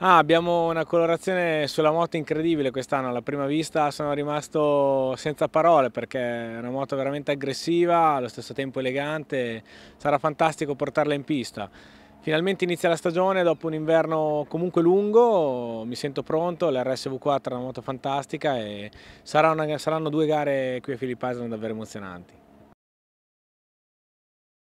Ah, abbiamo una colorazione sulla moto incredibile quest'anno, alla prima vista sono rimasto senza parole perché è una moto veramente aggressiva, allo stesso tempo elegante, sarà fantastico portarla in pista. Finalmente inizia la stagione dopo un inverno comunque lungo, mi sento pronto, l'RSV4 è una moto fantastica e saranno due gare qui a Filippasano davvero emozionanti.